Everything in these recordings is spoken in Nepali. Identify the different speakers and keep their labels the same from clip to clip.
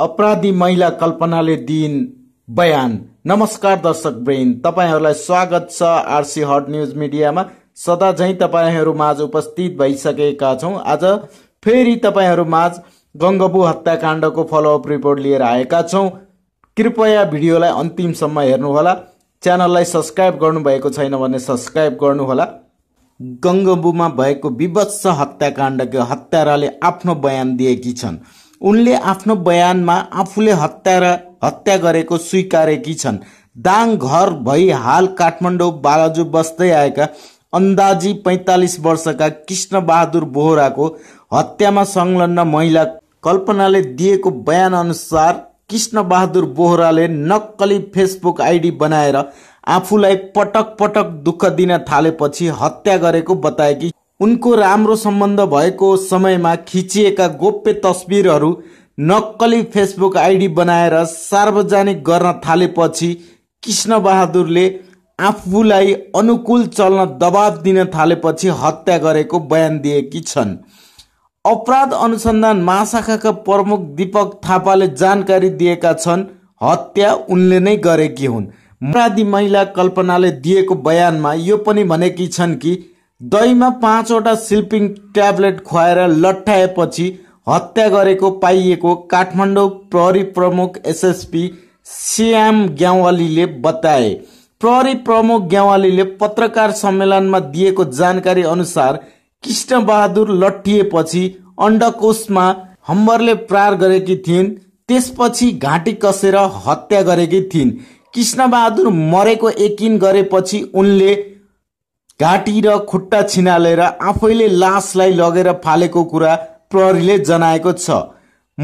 Speaker 1: अपराधी महिला कल्पनाले दिन बयान नमस्कार दर्शक ब्रेन तपाईँहरूलाई स्वागत छ आरसी हट न्युज मिडियामा सदा झै माझ उपस्थित भइसकेका छौँ आज फेरि माझ गङ्गबु हत्याकाण्डको फलोअप रिपोर्ट लिएर आएका छौँ कृपया भिडियोलाई अन्तिमसम्म हेर्नुहोला च्यानललाई सब्सक्राइब गर्नुभएको छैन भने सब्सक्राइब गर्नुहोला गङ्गबुमा भएको विवत्स हत्याकाण्डको हत्याराले आफ्नो बयान दिएकी छन् उनले आफ्नो बयानमा आफूले हत्या र हत्या गरेको स्वीकारेकी छन् दाङ घर भई हाल काठमाडौँ बालाजु बस्दै आएका अन्दाजी पैँतालिस वर्षका कृष्णबहादुर बोहराको हत्यामा संलग्न महिला कल्पनाले दिएको बयान बयानअनुसार कृष्णबहादुर बोहराले नक्कली फेसबुक आइडी बनाएर आफूलाई पटक पटक दुःख दिन थालेपछि हत्या गरेको बताएकी उनको राम्रो सम्बन्ध भएको समयमा खिचिएका गोप्य तस्विरहरू नक्कली फेसबुक आइडी बनाएर सार्वजनिक गर्न थालेपछि कृष्णबहादुरले आफूलाई अनुकूल चल्न दबाब दिन थालेपछि हत्या गरेको बयान दिएकी छन् अपराध अनुसन्धान महाशाखाका प्रमुख दीपक थापाले जानकारी दिएका छन् हत्या उनले नै गरेकी हुन् अपराधी महिला कल्पनाले दिएको बयानमा यो पनि भनेकी छन् कि दहीमा पाँचवटा स्लिपिङ ट्याब्लेट खुवाएर लट्ठाएपछि हत्या गरेको पाइएको काठमाडौँ प्रहरी प्रमुख एसएसपी श्याम ग्यावालीले बताए प्रहरी प्रमुख ग्यावालीले पत्रकार सम्मेलनमा दिएको जानकारी अनुसार कृष्णबहादुर लट्ठिएपछि अण्डकोशमा हम्बरले प्रार गरेकी थिइन् त्यसपछि घाँटी कसेर हत्या गरेकी थिइन् कृष्णबहादुर मरेको यकिन गरेपछि उनले घाँटी र खुट्टा छिनालेर आफैले लासलाई लगेर फालेको कुरा प्रहरीले जनाएको छ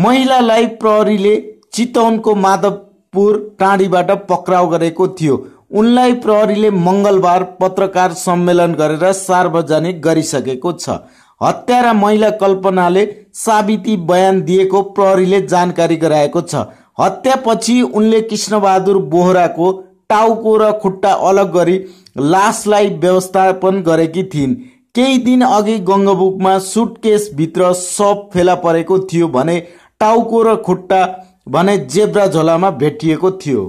Speaker 1: महिलालाई प्रहरीले चितवनको माधवपुर टाँडीबाट पक्राउ गरेको थियो उनलाई प्रहरीले मङ्गलबार पत्रकार सम्मेलन गरेर सार्वजनिक गरिसकेको छ हत्या र महिला कल्पनाले साबिती बयान दिएको प्रहरीले जानकारी गराएको छ हत्यापछि उनले कृष्णबहादुर बोहराको टाउको र खुट्टा अलग गरी लासलाई व्यवस्थापन गरेकी थिइन् केही दिन अघि गङ्गबुकमा भित्र सप फेला परेको थियो भने टाउको र खुट्टा भने जेब्रा झोलामा भेटिएको थियो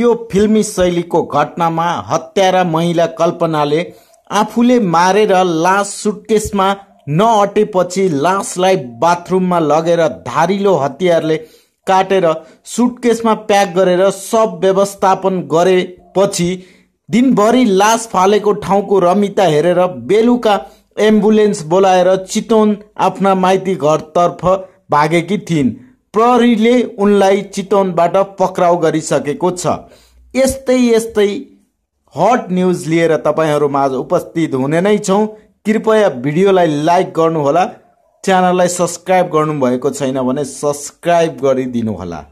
Speaker 1: यो फिल्मी शैलीको घटनामा हत्यारा महिला कल्पनाले आफूले मारेर लास सुटकेसमा नअटेपछि लासलाई बाथरुममा लगेर धारिलो हतियारले काटेर सुटकेसमा प्याक गरेर सब व्यवस्थापन गरेपछि दिनभरि लास फालेको ठाउँको रमिता हेरेर बेलुका एम्बुलेन्स बोलाएर चितवन आफ्ना माइती घरतर्फ भागेकी थिइन् प्रहरीले उनलाई चितवनबाट पक्राउ गरिसकेको छ यस्तै यस्तै हट न्युज लिएर तपाईँहरूमा आज उपस्थित हुने नै छौँ कृपया भिडियोलाई लाइक गर्नुहोला च्यानललाई सब्सक्राइब गर्नुभएको छैन भने सब्सक्राइब गरिदिनुहोला